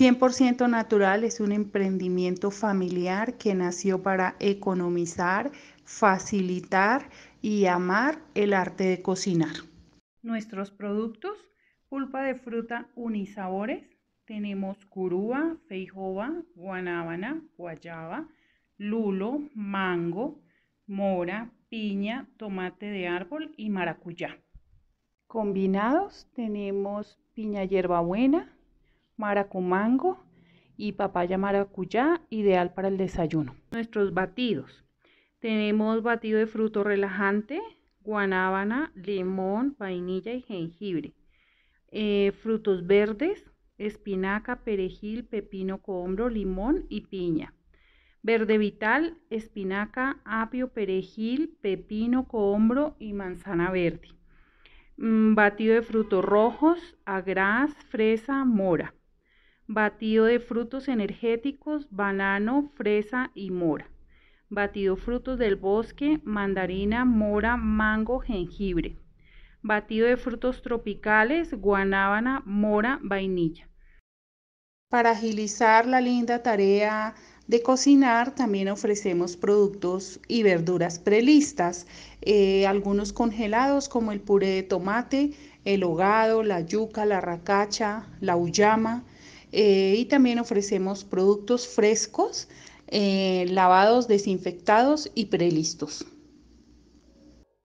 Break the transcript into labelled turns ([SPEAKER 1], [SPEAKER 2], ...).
[SPEAKER 1] 100% Natural es un emprendimiento familiar que nació para economizar, facilitar y amar el arte de cocinar. Nuestros productos, pulpa de fruta unisabores, tenemos curúa, feijoba, guanábana, guayaba, lulo, mango, mora, piña, tomate de árbol y maracuyá. Combinados tenemos piña hierbabuena, maracumango y papaya maracuyá, ideal para el desayuno. Nuestros batidos. Tenemos batido de fruto relajante, guanábana, limón, vainilla y jengibre. Eh, frutos verdes, espinaca, perejil, pepino cohombro, limón y piña. Verde vital, espinaca, apio, perejil, pepino, cohombro y manzana verde. Mm, batido de frutos rojos, agraz, fresa, mora batido de frutos energéticos, banano, fresa y mora, batido frutos del bosque, mandarina, mora, mango, jengibre, batido de frutos tropicales, guanábana, mora, vainilla. Para agilizar la linda tarea de cocinar también ofrecemos productos y verduras prelistas, eh, algunos congelados como el puré de tomate, el hogado, la yuca, la racacha, la uyama, eh, y también ofrecemos productos frescos, eh, lavados, desinfectados y prelistos.